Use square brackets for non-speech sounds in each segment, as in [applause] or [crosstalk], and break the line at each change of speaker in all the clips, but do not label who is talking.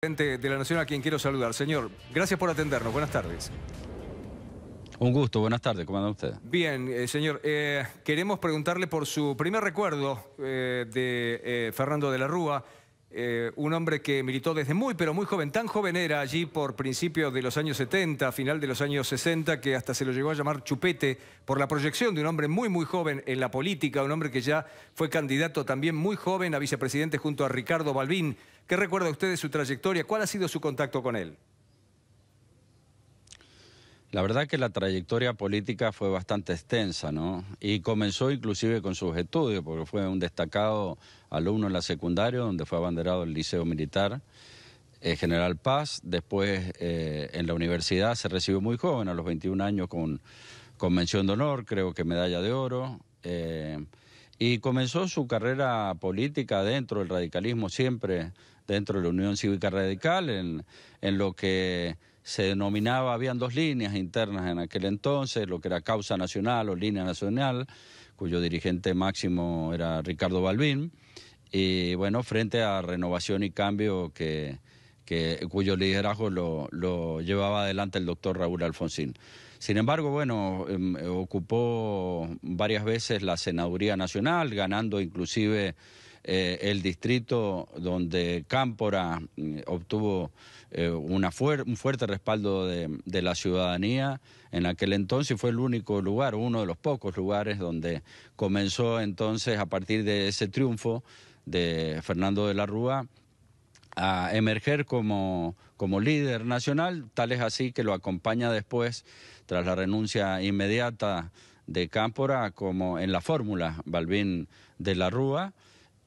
de la Nación a quien quiero saludar. Señor, gracias por atendernos. Buenas tardes.
Un gusto, buenas tardes. ¿Cómo anda usted?
Bien, eh, señor. Eh, queremos preguntarle por su primer recuerdo eh, de Fernando de la Rúa. Eh, un hombre que militó desde muy, pero muy joven, tan joven era allí por principios de los años 70, final de los años 60, que hasta se lo llegó a llamar Chupete, por la proyección de un hombre muy, muy joven en la política, un hombre que ya fue candidato también muy joven a vicepresidente junto a Ricardo Balbín. ¿Qué recuerda usted de su trayectoria? ¿Cuál ha sido su contacto con él?
La verdad que la trayectoria política fue bastante extensa, ¿no? Y comenzó inclusive con sus estudios, porque fue un destacado alumno en la secundaria, donde fue abanderado el Liceo Militar eh, General Paz. Después eh, en la universidad se recibió muy joven, a los 21 años, con, con mención de honor, creo que medalla de oro. Eh, y comenzó su carrera política dentro del radicalismo, siempre dentro de la Unión Cívica Radical, en, en lo que se denominaba, habían dos líneas internas en aquel entonces, lo que era Causa Nacional o Línea Nacional, cuyo dirigente máximo era Ricardo Balbín, y bueno, frente a Renovación y Cambio que, que cuyo liderazgo lo, lo, llevaba adelante el doctor Raúl Alfonsín. Sin embargo, bueno, em, ocupó varias veces la Senaduría Nacional, ganando inclusive eh, el distrito donde Cámpora mm, obtuvo eh, un fuerte respaldo de, la ciudadanía. En aquel entonces fue el único lugar, uno de los pocos lugares donde comenzó entonces a partir de ese triunfo de Fernando de la Rúa a emerger como, como líder nacional, tal es así que lo acompaña después, tras la renuncia inmediata de Cámpora, como en la fórmula Balbín de la Rúa.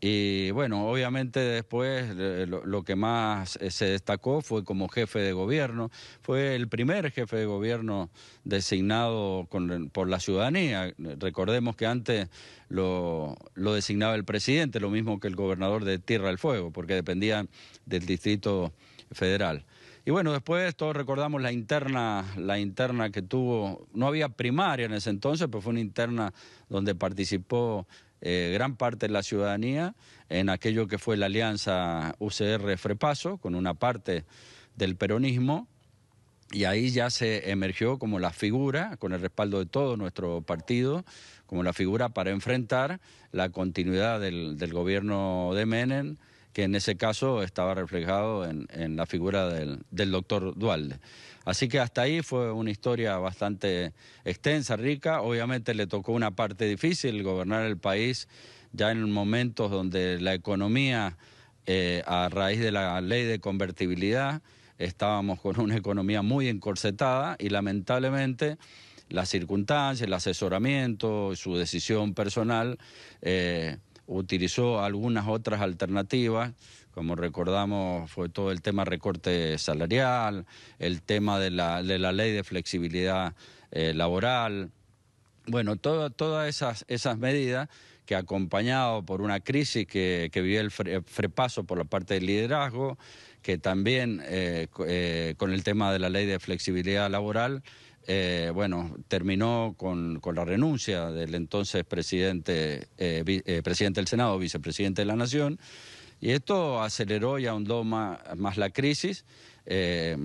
Y bueno, obviamente después eh, lo, que más eh, se destacó fue como jefe de gobierno, fue el primer jefe de gobierno designado por la ciudadanía. Recordemos que antes lo, lo, designaba el presidente, lo mismo que el gobernador de Tierra del Fuego, porque dependía del Distrito Federal. Y bueno, después todos recordamos la interna, la interna que tuvo, no había primaria en ese entonces, pero fue una interna donde participó eh, gran parte de la ciudadanía en aquello que fue la alianza UCR-Frepaso, con una parte del peronismo, y ahí ya se emergió como la figura, con el respaldo de todo nuestro partido, como la figura para enfrentar la continuidad del, del gobierno de Menem que en ese caso estaba reflejado en, la figura del, doctor Dualde. Así que hasta ahí fue una historia bastante extensa, rica. Obviamente le tocó una parte difícil, gobernar el país ya en momentos donde la economía, eh, a raíz de la ley de convertibilidad, estábamos con una economía muy encorsetada y lamentablemente las circunstancias, el asesoramiento, su decisión personal, eh, utilizó algunas otras alternativas, como recordamos fue todo el tema recorte salarial, el tema de la, ley de flexibilidad eh, laboral, bueno, todas esas, medidas que acompañado por una crisis que, que vivió el frepaso por la parte del liderazgo, que también eh, eh, con el tema de la ley de flexibilidad laboral, eh, bueno, terminó con, la renuncia del entonces presidente, eh, eh, presidente del Senado, vicepresidente de la Nación, y esto aceleró y ahondó más, la crisis, eh,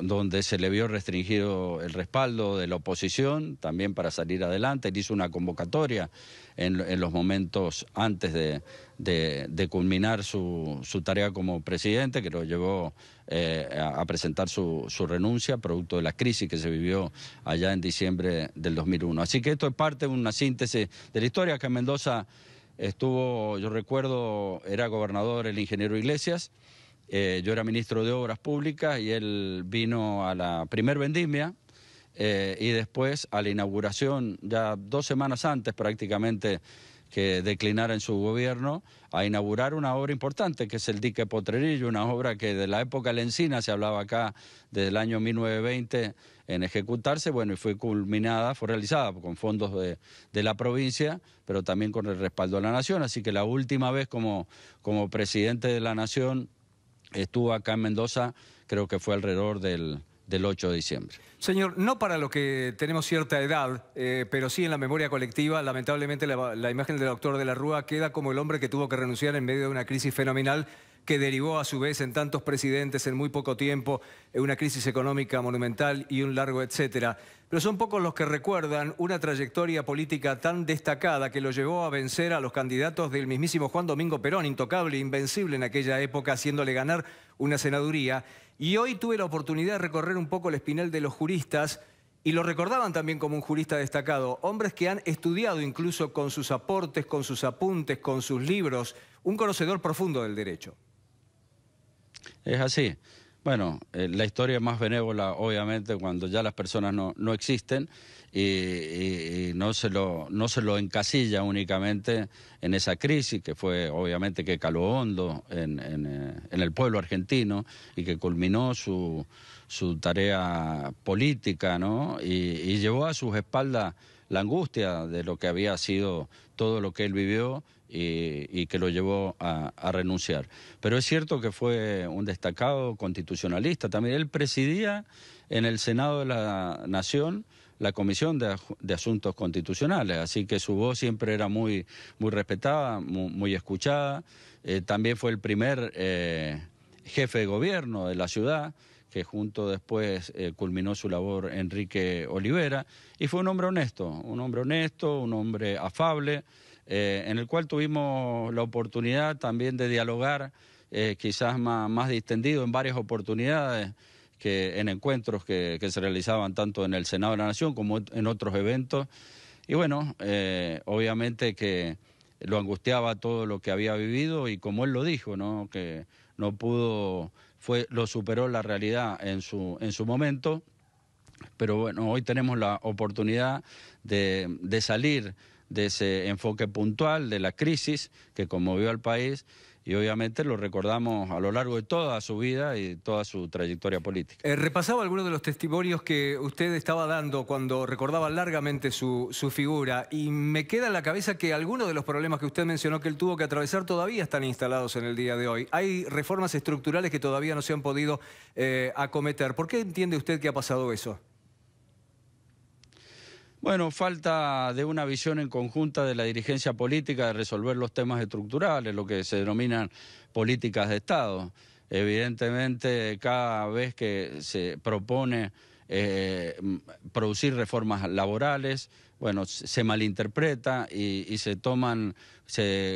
donde se le vio restringido el respaldo de la oposición también para salir adelante. Él hizo una convocatoria en, los momentos antes de, culminar su, tarea como presidente, que lo llevó eh, a, presentar su, su renuncia, producto de la crisis que se vivió allá en diciembre del 2001. Así que esto es parte de una síntesis de la historia que Mendoza... Estuvo, yo recuerdo, era gobernador el ingeniero Iglesias, eh, yo era ministro de Obras Públicas y él vino a la primer vendimia eh, y después a la inauguración, ya dos semanas antes prácticamente que declinara en su gobierno a inaugurar una obra importante que es el dique Potrerillo, una obra que de la época lencina se hablaba acá desde el año 1920 en ejecutarse, bueno, y fue culminada, fue realizada con fondos de, la provincia, pero también con el respaldo de la nación, así que la última vez como, como presidente de la nación estuvo acá en Mendoza, creo que fue alrededor del del 8 de diciembre.
Señor, no para los que tenemos cierta edad, eh, pero sí en la memoria colectiva, lamentablemente la, imagen del doctor de la Rúa queda como el hombre que tuvo que renunciar en medio de una crisis fenomenal que derivó a su vez en tantos presidentes en muy poco tiempo, en eh, una crisis económica monumental y un largo etcétera. Pero son pocos los que recuerdan una trayectoria política tan destacada que lo llevó a vencer a los candidatos del mismísimo Juan Domingo Perón, intocable, invencible en aquella época, haciéndole ganar una senaduría. Y hoy tuve la oportunidad de recorrer un poco el espinel de los juristas y lo recordaban también como un jurista destacado, hombres que han estudiado incluso con sus aportes, con sus apuntes, con sus libros, un conocedor profundo del derecho.
Es así. Bueno, eh, la historia es más benévola, obviamente, cuando ya las personas no, existen y, no, se lo, no se lo encasilla únicamente en esa crisis que fue, obviamente, que caló hondo en, en, eh, el pueblo argentino y que culminó su, su tarea política, ¿no? y llevó a sus espaldas la angustia de lo que había sido todo lo que él vivió eh, y, que lo llevó a, renunciar. Pero es cierto que fue un destacado constitucionalista también. Él presidía en el Senado de la Nación la Comisión de, Asuntos Constitucionales, así que su voz siempre era muy, muy respetada, muy, escuchada. Eh, también fue el primer eh, jefe de gobierno de la ciudad que junto después culminó su labor Enrique Olivera, y fue un hombre honesto, un hombre honesto, un hombre afable, eh, en el cual tuvimos la oportunidad también de dialogar, eh, quizás más, distendido en varias oportunidades, que en encuentros que, se realizaban tanto en el Senado de la Nación como en otros eventos. Y bueno, eh, obviamente que lo angustiaba todo lo que había vivido y como él lo dijo, que no pudo, fue, lo superó la realidad en su, en su momento. Pero bueno, hoy tenemos la oportunidad de, de salir de ese enfoque puntual de la crisis que conmovió al país y obviamente lo recordamos a lo largo de toda su vida y toda su trayectoria política.
Eh, repasaba algunos de los testimonios que usted estaba dando cuando recordaba largamente su, figura y me queda en la cabeza que algunos de los problemas que usted mencionó que él tuvo que atravesar todavía están instalados en el día de hoy. Hay reformas estructurales que todavía no se han podido eh, acometer. ¿Por qué entiende usted que ha pasado eso?
Bueno, falta de una visión en conjunta de la dirigencia política de resolver los temas estructurales, lo que se denominan políticas de Estado. Evidentemente, cada vez que se propone eh, producir reformas laborales, bueno, se malinterpreta y, se toman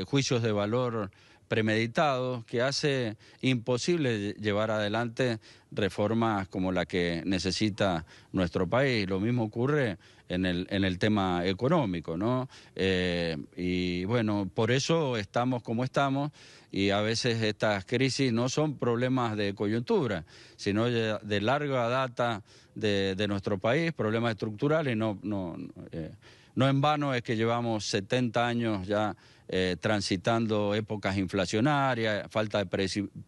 juicios de valor premeditado que hace imposible llevar adelante reformas como la que necesita nuestro país. Lo mismo ocurre en el, en el tema económico, ¿no? Eh, y bueno, por eso estamos como estamos y a veces estas crisis no son problemas de coyuntura, sino de, larga data de, nuestro país, problemas estructurales, no, no eh, no en vano es que llevamos 70 años ya eh, transitando épocas inflacionarias, falta de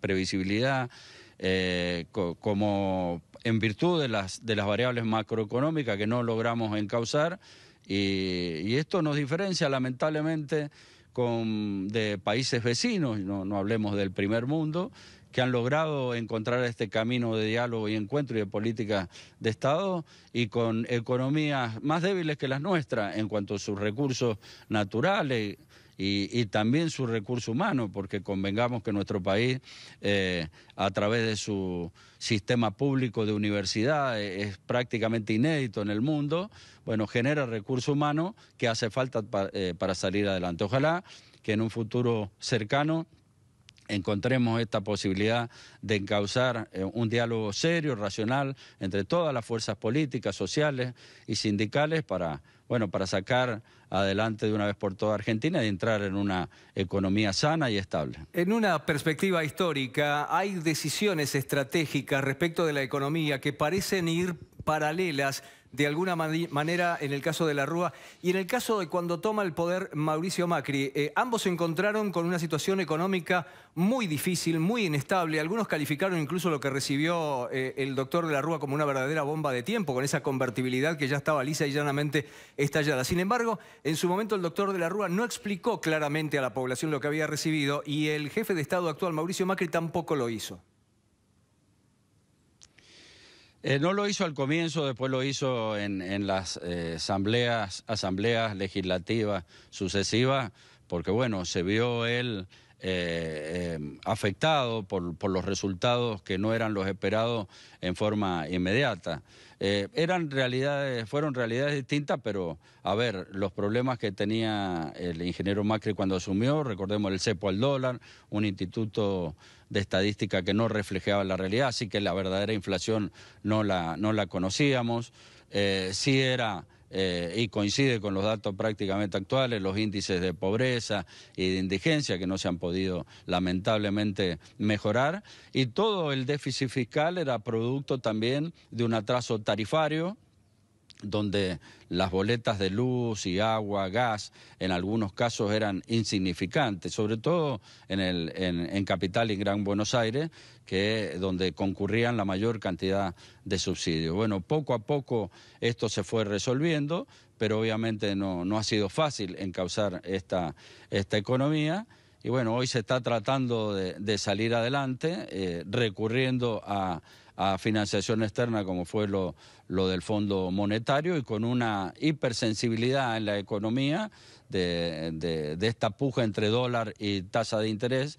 previsibilidad, eh, como en virtud de las, de las variables macroeconómicas que no logramos encauzar. Y, esto nos diferencia lamentablemente con, de países vecinos, no hablemos del primer mundo, que han logrado encontrar este camino de diálogo y encuentro y de política de Estado y con economías más débiles que las nuestras en cuanto a sus recursos naturales. Y, también su recurso humano, porque convengamos que nuestro país, eh, a través de su sistema público de universidad, eh, es prácticamente inédito en el mundo, bueno, genera recurso humano que hace falta eh, para salir adelante. Ojalá que en un futuro cercano encontremos esta posibilidad de encauzar eh, un diálogo serio, racional, entre todas las fuerzas políticas, sociales y sindicales para, bueno, para sacar adelante de una vez por todas Argentina y entrar en una economía sana y estable.
En una perspectiva histórica, hay decisiones estratégicas respecto de la economía que parecen ir paralelas de alguna manera en el caso de la Rúa y en el caso de cuando toma el poder Mauricio Macri. Eh, ambos se encontraron con una situación económica muy difícil, muy inestable. Algunos calificaron incluso lo que recibió eh, el doctor de la Rúa como una verdadera bomba de tiempo, con esa convertibilidad que ya estaba lisa y llanamente estallada. Sin embargo, en su momento el doctor de la Rúa no explicó claramente a la población lo que había recibido y el jefe de Estado actual, Mauricio Macri, tampoco lo hizo.
Eh, no lo hizo al comienzo, después lo hizo en, las eh, asambleas, legislativas sucesivas, porque bueno, se vio él eh, afectado por los resultados que no eran los esperados en forma inmediata. Eh, eran realidades, fueron realidades distintas, pero a ver, los problemas que tenía el ingeniero Macri cuando asumió, recordemos el cepo al dólar, un instituto de estadística que no reflejaba la realidad, así que la verdadera inflación no la, no la conocíamos. Eh, sí era eh, y coincide con los datos prácticamente actuales, los índices de pobreza y de indigencia que no se han podido lamentablemente mejorar. Y todo el déficit fiscal era producto también de un atraso tarifario donde las boletas de luz y agua, gas, en algunos casos eran insignificantes, sobre todo en, el, en, Capital y Gran Buenos Aires, que es donde concurrían la mayor cantidad de subsidios. Bueno, poco a poco esto se fue resolviendo, pero obviamente no, no ha sido fácil encauzar esta, esta economía. Y bueno, hoy se está tratando de, salir adelante, eh, recurriendo a, a, financiación externa como fue lo, del Fondo Monetario y con una hipersensibilidad en la economía de esta puja entre dólar y tasa de interés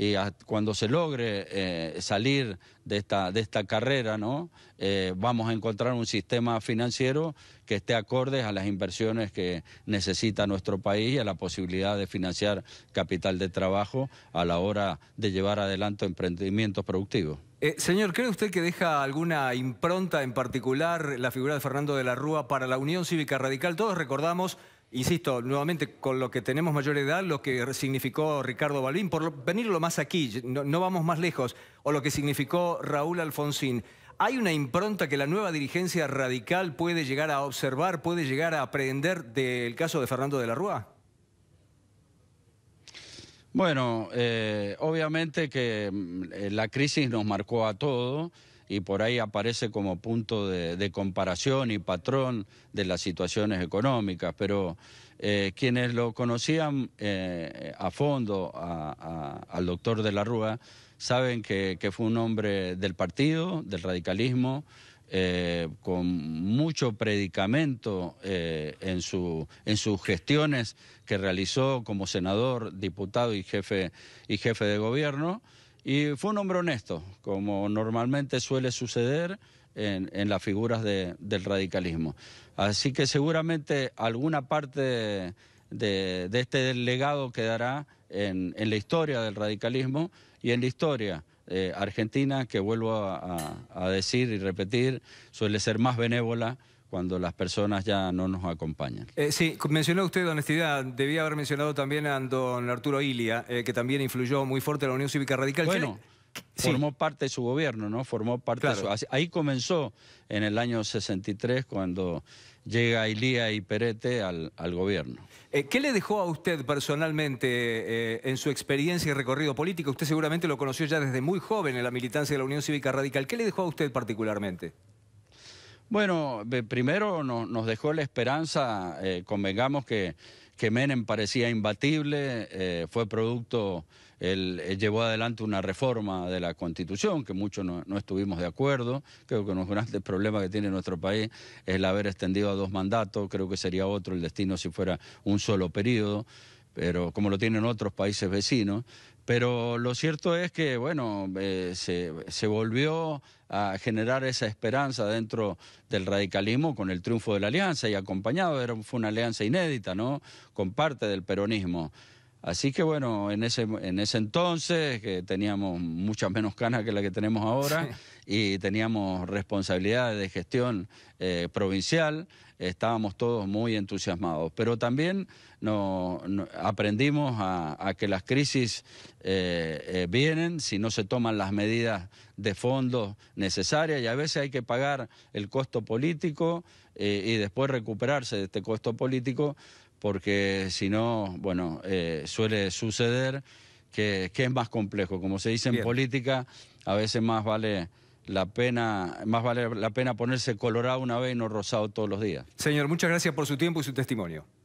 y cuando se logre eh, salir de esta, de esta carrera, ¿no? Eh, vamos a encontrar un sistema financiero que esté acorde a las inversiones que necesita nuestro país y a la posibilidad de financiar capital de trabajo a la hora de llevar adelante emprendimientos productivos.
Eh, señor, ¿cree usted que deja alguna impronta en particular la figura de Fernando de la Rúa para la Unión Cívica Radical? Todos recordamos Insisto, nuevamente, con lo que tenemos mayor edad, lo que significó Ricardo Balvin, por venirlo más aquí, no, vamos más lejos, o lo que significó Raúl Alfonsín, ¿Hay una impronta que la nueva dirigencia radical puede llegar a observar, puede llegar a aprender del caso de Fernando de la Rúa?
Bueno, eh, obviamente que mm, eh, la crisis nos marcó a todos y por ahí aparece como punto de, comparación y patrón de las situaciones económicas, pero eh, quienes lo conocían eh, a fondo al doctor de la Rúa saben que, fue un hombre del partido, del radicalismo, eh, con mucho predicamento en, en sus gestiones que realizó como senador, diputado y jefe, y jefe de gobierno. Y fue un hombre honesto, como normalmente suele suceder en, las figuras del radicalismo. Así que seguramente alguna parte de, este legado quedará en, la historia del radicalismo y en la historia eh, argentina, que vuelvo a decir y repetir, suele ser más benévola cuando las personas ya no nos acompañan.
Eh, sí, mencionó usted honestidad, debía haber mencionado también a don Arturo Ilia, eh, que también influyó muy fuerte en la Unión Cívica Radical. Bueno, formó parte de su gobierno, ¿no?
Formó parte de su... Ahí comenzó en el año 63 cuando llega Ilia y Perete al, gobierno.
Eh, ¿Qué le dejó a usted personalmente en su experiencia y recorrido político? Usted seguramente lo conoció ya desde muy joven en la militancia de la Unión Cívica Radical. ¿Qué le dejó a usted particularmente?
Bueno, primero nos dejó la esperanza, eh, convengamos que, que, Menem parecía imbatible, eh, fue producto, él, eh, llevó adelante una reforma de la Constitución, que muchos no, estuvimos de acuerdo, creo que uno de los grandes problemas que tiene nuestro país es el haber extendido a dos mandatos, creo que sería otro el destino si fuera un solo periodo pero como lo tienen otros países vecinos. Pero lo cierto es que, bueno, eh, se, volvió a generar esa esperanza dentro del radicalismo con el triunfo de la alianza y acompañado, fue una alianza inédita, ¿no? Con parte del peronismo. Así que bueno, en ese, en ese entonces, que teníamos muchas menos canas que la que tenemos ahora, [laughs] y teníamos responsabilidades de gestión eh, provincial, estábamos todos muy entusiasmados. Pero también no, aprendimos a, que las crisis eh, eh, vienen si no se toman las medidas de fondo necesarias y a veces hay que pagar el costo político eh, y después recuperarse de este costo político porque si no, bueno, suele suceder que, que, es más complejo. Como se dice en política, a veces más vale la pena, más vale la pena ponerse colorado una vez y no rosado todos los días. Señor, muchas gracias por su tiempo y su testimonio.